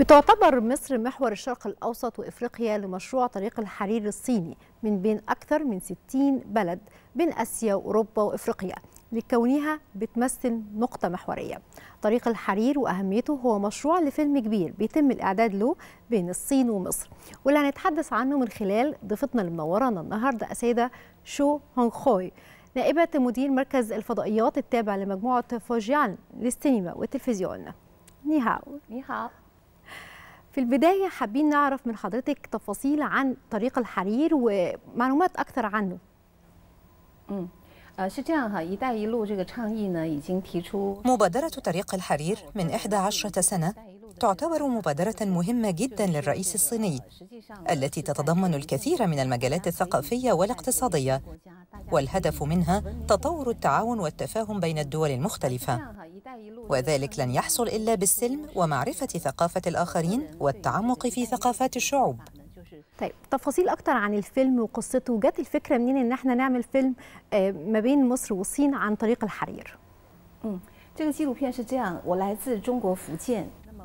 بتعتبر مصر محور الشرق الأوسط وإفريقيا لمشروع طريق الحرير الصيني من بين أكثر من 60 بلد بين آسيا وأوروبا وإفريقيا لكونها بتمثل نقطة محورية طريق الحرير وأهميته هو مشروع لفيلم كبير بيتم الإعداد له بين الصين ومصر واللي هنتحدث عنه من خلال ضيفتنا المنورة النهاردة السيدة شو هونغ خوي نائبة مدير مركز الفضائيات التابع لمجموعة فوجيان للسينما والتلفزيون نيهاو نيهاو في البداية حابين نعرف من حضرتك تفاصيل عن طريق الحرير ومعلومات أكثر عنه آه، مبادرة طريق الحرير من 11 سنة تعتبر مبادرة مهمة جدا للرئيس الصيني التي تتضمن الكثير من المجالات الثقافية والاقتصادية والهدف منها تطور التعاون والتفاهم بين الدول المختلفة وذلك لن يحصل إلا بالسلم ومعرفة ثقافة الآخرين والتعمق في ثقافات الشعوب طيب تفاصيل اكتر عن الفيلم وقصته جت الفكره منين ان احنا نعمل فيلم آه، ما بين مصر والصين عن طريق الحرير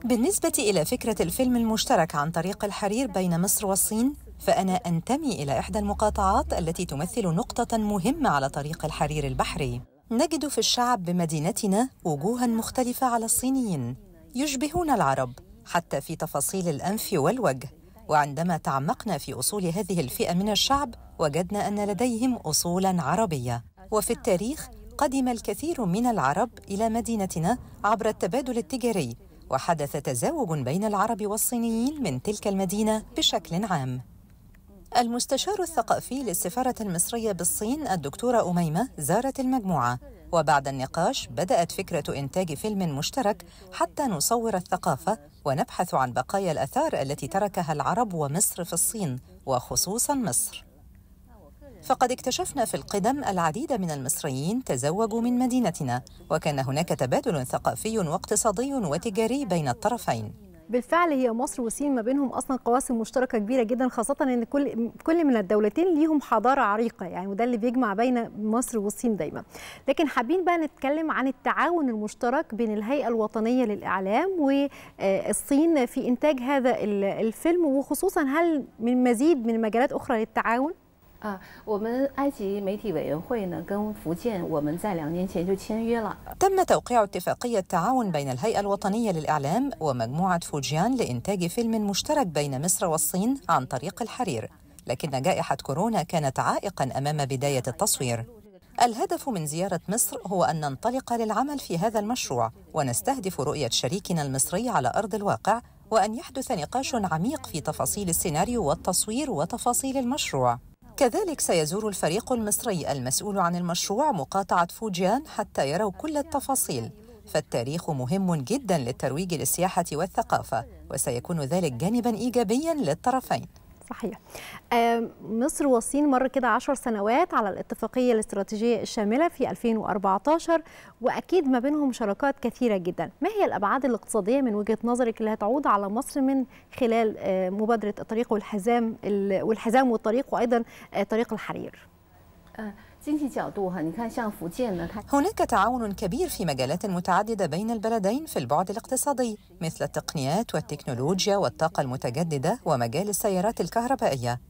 بالنسبة إلى فكرة الفيلم المشترك عن طريق الحرير بين مصر والصين فأنا أنتمي إلى إحدى المقاطعات التي تمثل نقطة مهمة على طريق الحرير البحري نجد في الشعب بمدينتنا وجوها مختلفه على الصينيين يشبهون العرب حتى في تفاصيل الانف والوجه وعندما تعمقنا في اصول هذه الفئه من الشعب وجدنا ان لديهم اصولا عربيه وفي التاريخ قدم الكثير من العرب الى مدينتنا عبر التبادل التجاري وحدث تزاوج بين العرب والصينيين من تلك المدينه بشكل عام المستشار الثقافي للسفارة المصرية بالصين الدكتورة أميمة زارت المجموعة وبعد النقاش بدأت فكرة إنتاج فيلم مشترك حتى نصور الثقافة ونبحث عن بقايا الأثار التي تركها العرب ومصر في الصين وخصوصا مصر فقد اكتشفنا في القدم العديد من المصريين تزوجوا من مدينتنا وكان هناك تبادل ثقافي واقتصادي وتجاري بين الطرفين بالفعل هي مصر والصين ما بينهم اصلا قواسم مشتركه كبيره جدا خاصه ان كل كل من الدولتين ليهم حضاره عريقه يعني وده اللي بيجمع بين مصر والصين دايما لكن حابين بقى نتكلم عن التعاون المشترك بين الهيئه الوطنيه للاعلام والصين في انتاج هذا الفيلم وخصوصا هل من مزيد من مجالات اخرى للتعاون 啊，我们埃及媒体委员会呢，跟福建我们在两年前就签约了。تم توقيع اتفاقية تعاون بين الهيئة الوطنية للإعلام ومجموعة فوجيان لإنتاج فيلم مشترك بين مصر والصين عن طريق الحرير، لكن جائحة كورونا كانت عائقا أمام بداية التصوير. الهدف من زيارة مصر هو أن ننطلق للعمل في هذا المشروع ونستهدف رؤية شريكنا المصري على أرض الواقع وأن يحدث نقاش عميق في تفاصيل السيناريو والتصوير وتفاصيل المشروع. كذلك سيزور الفريق المصري المسؤول عن المشروع مقاطعة فوجيان حتى يروا كل التفاصيل فالتاريخ مهم جدا للترويج للسياحة والثقافة وسيكون ذلك جانبا إيجابيا للطرفين صحيح مصر والصين مر كده عشر سنوات على الاتفاقية الاستراتيجية الشاملة في 2014 وأكيد ما بينهم شراكات كثيرة جدا ما هي الأبعاد الاقتصادية من وجهة نظرك اللي هتعود على مصر من خلال مبادرة الطريق والحزام والحزام والطريق وأيضا آه، طريق الحرير آه، هناك تعاون كبير في مجالات متعددة بين البلدين في البعد الاقتصادي مثل التقنيات والتكنولوجيا والطاقة المتجددة ومجال السيارات الكهربائية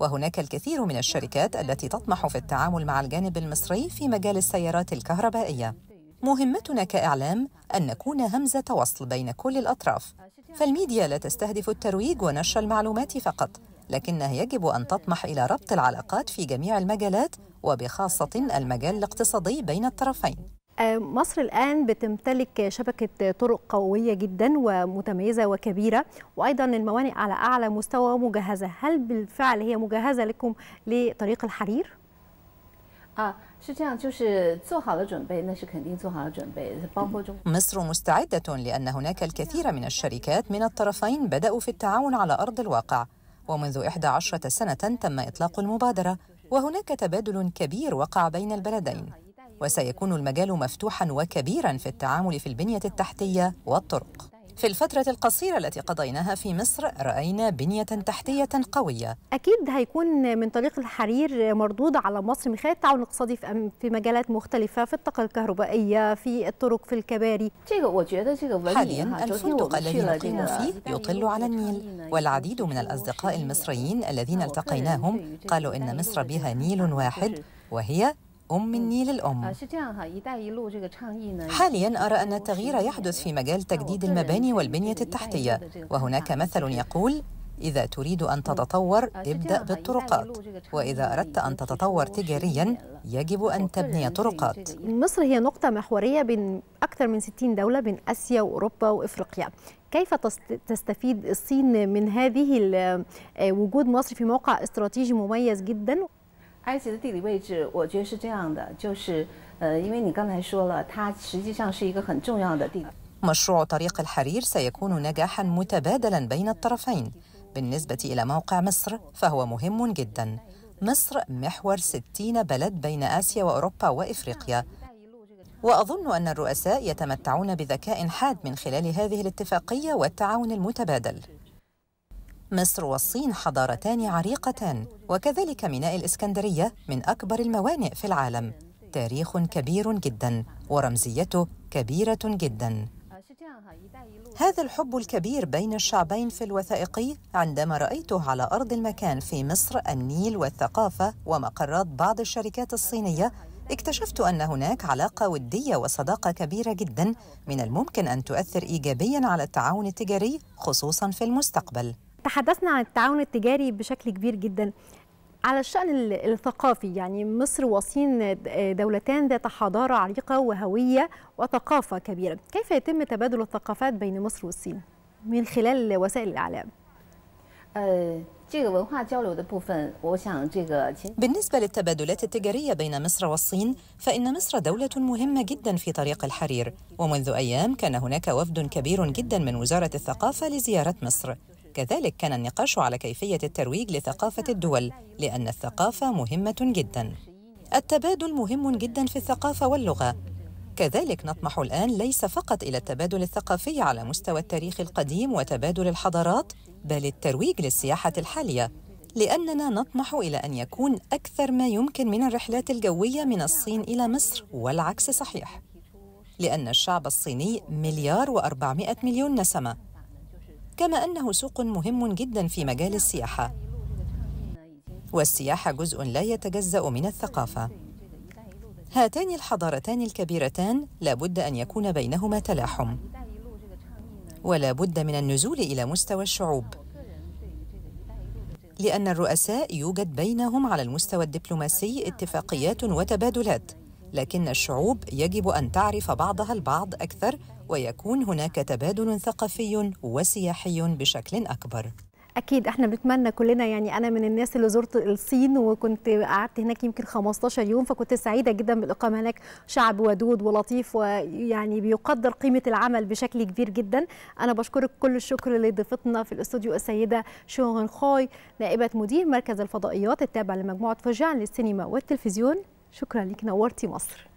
وهناك الكثير من الشركات التي تطمح في التعامل مع الجانب المصري في مجال السيارات الكهربائية مهمتنا كإعلام أن نكون همزة وصل بين كل الأطراف فالميديا لا تستهدف الترويج ونشر المعلومات فقط لكنه يجب أن تطمح إلى ربط العلاقات في جميع المجالات وبخاصة المجال الاقتصادي بين الطرفين آه، مصر الآن بتمتلك شبكة طرق قوية جدا ومتميزة وكبيرة وأيضا الموانئ على أعلى مستوى مجهزة هل بالفعل هي مجهزة لكم لطريق الحرير؟ مصر مستعدة لأن هناك الكثير من الشركات من الطرفين بدأوا في التعاون على أرض الواقع ومنذ 11 سنة تم إطلاق المبادرة وهناك تبادل كبير وقع بين البلدين وسيكون المجال مفتوحا وكبيرا في التعامل في البنية التحتية والطرق في الفترة القصيرة التي قضيناها في مصر رأينا بنية تحتية قوية أكيد هيكون من طريق الحرير مردود على مصر من خلال التعاون الاقتصادي في مجالات مختلفة في الطاقة الكهربائية في الطرق في الكباري حاليا الفندق الذي نقيم فيه يطل على النيل والعديد من الأصدقاء المصريين الذين التقيناهم قالوا إن مصر بها نيل واحد وهي أم النيل الأم حاليا أرى أن التغيير يحدث في مجال تجديد المباني والبنية التحتية وهناك مثل يقول إذا تريد أن تتطور آه، ابدأ بالطرقات وإذا أردت أن تتطور تجاريا يجب أن تبني طرقات مصر هي نقطة محورية بين أكثر من 60 دولة بين أسيا وأوروبا وإفريقيا كيف تستفيد الصين من هذه آه، وجود مصر في موقع استراتيجي مميز جدا 埃及的地理位置，我觉得是这样的，就是呃，因为你刚才说了，它实际上是一个很重要的地。مشروع طريق الحرير سيكون نجاحا متبادلا بين الطرفين. بالنسبة إلى موقع مصر فهو مهم جدا. مصر محور 60 بلد بين آسيا وأوروبا وإفريقيا. وأظن أن الرؤساء يتمتعون بذكاء حاد من خلال هذه الاتفاقية والتعاون المتبادل. مصر والصين حضارتان عريقتان وكذلك ميناء الإسكندرية من أكبر الموانئ في العالم تاريخ كبير جدا ورمزيته كبيرة جدا هذا الحب الكبير بين الشعبين في الوثائقي عندما رأيته على أرض المكان في مصر النيل والثقافة ومقرات بعض الشركات الصينية اكتشفت أن هناك علاقة ودية وصداقة كبيرة جدا من الممكن أن تؤثر إيجابيا على التعاون التجاري خصوصا في المستقبل تحدثنا عن التعاون التجاري بشكل كبير جدا على الشأن الثقافي يعني مصر والصين دولتان ذات حضارة عريقة وهوية وثقافة كبيرة كيف يتم تبادل الثقافات بين مصر والصين من خلال وسائل الإعلام؟ بالنسبة للتبادلات التجارية بين مصر والصين فإن مصر دولة مهمة جدا في طريق الحرير ومنذ أيام كان هناك وفد كبير جدا من وزارة الثقافة لزيارة مصر كذلك كان النقاش على كيفية الترويج لثقافة الدول لأن الثقافة مهمة جدا التبادل مهم جدا في الثقافة واللغة كذلك نطمح الآن ليس فقط إلى التبادل الثقافي على مستوى التاريخ القديم وتبادل الحضارات بل الترويج للسياحة الحالية لأننا نطمح إلى أن يكون أكثر ما يمكن من الرحلات الجوية من الصين إلى مصر والعكس صحيح لأن الشعب الصيني مليار وأربعمائة مليون نسمة كما أنه سوق مهم جدا في مجال السياحة والسياحة جزء لا يتجزأ من الثقافة هاتان الحضارتان الكبيرتان لا بد أن يكون بينهما تلاحم ولا بد من النزول إلى مستوى الشعوب لأن الرؤساء يوجد بينهم على المستوى الدبلوماسي اتفاقيات وتبادلات لكن الشعوب يجب ان تعرف بعضها البعض اكثر ويكون هناك تبادل ثقافي وسياحي بشكل اكبر اكيد احنا بنتمنى كلنا يعني انا من الناس اللي زرت الصين وكنت قعدت هناك يمكن 15 يوم فكنت سعيده جدا بالاقامه هناك شعب ودود ولطيف ويعني بيقدر قيمه العمل بشكل كبير جدا انا بشكرك كل الشكر لضيفتنا في الاستوديو السيده شوهن خوي نائبه مدير مركز الفضائيات التابع لمجموعه فوجان للسينما والتلفزيون شكرا لك نورتي مصر